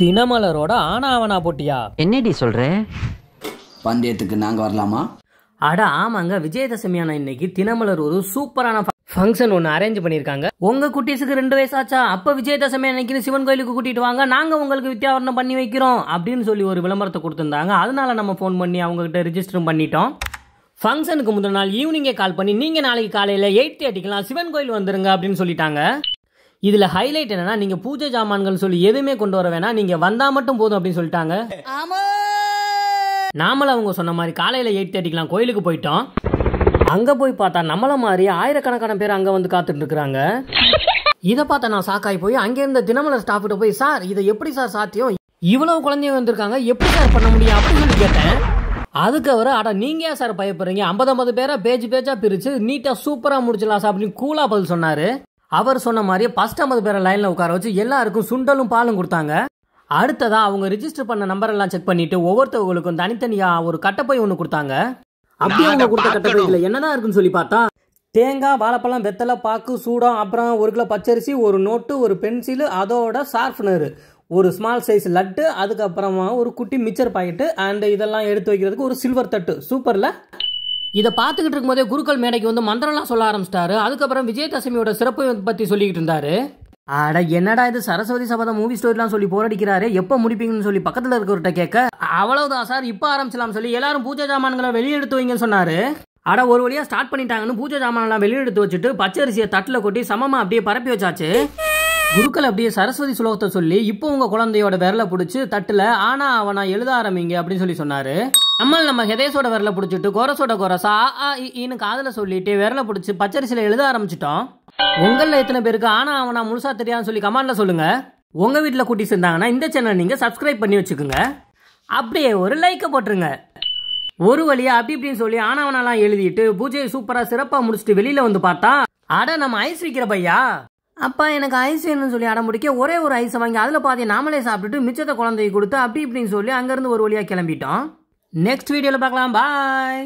தினமலரோட ஆனாவனா போட்டியா என்னடி சொல்ற பந்தயத்துக்கு நாங்க வரலாமா அட ஆமாங்க விஜயதசமியான இன்னைக்கு தினமலர் ஒரு சூப்பரான ஃபங்க்ஷன் ஒன்று அரேஞ்ச் பண்ணியிருக்காங்க உங்கள் குட்டீஸுக்கு ரெண்டு வயசாச்சா அப்போ விஜயதசமி அன்னைக்கு சிவன் கோயிலுக்கு கூட்டிகிட்டு வாங்க நாங்கள் உங்களுக்கு வித்தியாவரணம் பண்ணி வைக்கிறோம் அப்படின்னு சொல்லி ஒரு விளம்பரத்தை கொடுத்துருந்தாங்க அதனால நம்ம ஃபோன் பண்ணி அவங்ககிட்ட ரிஜிஸ்டரும் பண்ணிட்டோம் ஃபங்க்ஷனுக்கு முதல் நாள் ஈவினிங்கே கால் பண்ணி நீங்கள் நாளைக்கு காலையில் எயிட் தேர்ட்டிக்கெல்லாம் சிவன் கோயில் வந்துருங்க அப்படின்னு சொல்லிட்டாங்க இதில் ஹைலைட் என்னன்னா நீங்கள் பூஜை ஜாமான்கள் சொல்லி எதுவுமே கொண்டு வர வேணாம் நீங்கள் வந்தால் மட்டும் போதும் அப்படின்னு சொல்லிட்டாங்க நாமளும் அவங்க சொன்ன மாதிரி காலையில் எயிட் தேர்ட்டிக்கெலாம் கோயிலுக்கு போயிட்டோம் அங்கே போய் பார்த்தா நம்மள மாதிரி ஆயிரக்கணக்கான பேர் அங்கே வந்து காத்துட்டு இருக்கிறாங்க இதை பார்த்தா நான் சாக்காய் போய் அங்கே இருந்த தினமலர் ஸ்டாஃப்கிட்ட போய் சார் இதை எப்படி சார் சாத்தியம் இவ்வளவு குழந்தைங்க வந்திருக்காங்க எப்படி சார் பண்ண முடியும் அப்படின்னு சொல்லி கேட்டேன் அதுக்கு அவர் அட நீங்க சார் பயப்படுறீங்க ஐம்பது ஐம்பது பேரா பேஜ் பேஜா பிரிச்சு நீட்டா சூப்பரா முடிச்சிடலாம் சார் அப்படின்னு கூலா பதில் சொன்னாரு அவர் சொன்ன மாதிரியே ஃபஸ்ட் ஐம்பது பேரை லைனில் உட்கார வச்சு எல்லாருக்கும் சுண்டலும் பாலும் கொடுத்தாங்க அடுத்ததாக அவங்க ரிஜிஸ்டர் பண்ண நம்பரெல்லாம் செக் பண்ணிட்டு ஒவ்வொருத்தவங்களுக்கும் தனித்தனியாக ஒரு கட்டப்பை ஒன்று கொடுத்தாங்க அப்படியே அவங்க கொடுத்த இல்லை என்னதான் இருக்குன்னு சொல்லி பார்த்தா தேங்காய் வாழைப்பழம் வெத்தலை பாக்கு சூடம் அப்புறம் ஒரு கிலோ பச்சரிசி ஒரு நோட்டு ஒரு பென்சிலு அதோட ஷார்ப்னர் ஒரு ஸ்மால் சைஸ் லட்டு அதுக்கப்புறமா ஒரு குட்டி மிச்சர் பாக்கெட்டு அண்ட் இதெல்லாம் எடுத்து வைக்கிறதுக்கு ஒரு சில்வர் தட்டு சூப்பரில் இதை பார்த்துக்கிட்டு இருக்கும்போதே குருக்கள் மேடைக்கு வந்து மந்திரம்லாம் சொல்ல ஆரம்பிச்சிட்டாரு அதுக்கப்புறம் விஜயதசமியோட சிறப்பு பற்றி சொல்லிக்கிட்டு இருந்தாரு அட என்னடா இது சரஸ்வதி சபதம் மூவி ஸ்டோரிலாம் சொல்லி போராடிக்கிறாரு எப்போ முடிப்பீங்கன்னு சொல்லி பக்கத்தில் இருக்கிறவர்கிட்ட கேட்க அவ்வளவுதான் சார் இப்போ ஆரம்பிச்சலாம் சொல்லி எல்லாரும் பூஜை ஜாமான்களை வெளியெடுத்து வைங்கன்னு சொன்னாரு அட ஒரு வழியாக ஸ்டார்ட் பண்ணிட்டாங்கன்னு பூஜை ஜாமான்லாம் வெளியெடுத்து வச்சுட்டு பச்சரிசியை தட்டில் கொட்டி சமமாக அப்படியே பரப்பி வச்சாச்சு குருக்கள் அப்படியே சரஸ்வதி சுலோகத்தை சொல்லி இப்போ உங்கள் குழந்தையோட விரலை பிடிச்சி தட்டில் ஆனா அவனா எழுத ஆரம்பிங்க அப்படின்னு சொல்லி சொன்னாரு நம்மள் நம்ம ஹெதேசோட விரல பிடிச்சிட்டு கோரசோட கோரசா ஆ இன்னு காதில் சொல்லிட்டு விரல பிடிச்சி பச்சரிசியில் எழுத ஆரம்பிச்சிட்டோம் உங்களில் எத்தனை பேருக்கு ஆனா அவனா முழுசா தெரியாதுன்னு சொல்லி கமெண்டில் சொல்லுங்க உங்கள் வீட்டில் கூட்டி சேர்ந்தாங்கன்னா இந்த சேனல் நீங்கள் சப்ஸ்கிரைப் பண்ணி வச்சுக்கோங்க அப்படியே ஒரு லைக்கை போட்டுருங்க ஒரு வழியாக அப்படி இப்படின்னு சொல்லி ஆனாவனாலாம் எழுதிட்டு பூஜையை சூப்பராக சிறப்பாக முடிச்சுட்டு வெளியில் வந்து பார்த்தா அட நம்ம ஐஸ் விற்கிற பையா அப்பா எனக்கு ஐஸ் வேணும்னு சொல்லி அடம் முடிக்க ஒரே ஒரு ஐஸை வாங்கி அதில் பாதி நாமளே சாப்பிட்டுட்டு மிச்சத்தை குழந்தைய கொடுத்து அப்படி இப்படின்னு சொல்லி அங்கேருந்து ஒரு வழியாக கிளம்பிட்டோம் நெக்ஸ்ட் வீடியோவில் பார்க்கலாம் பாய்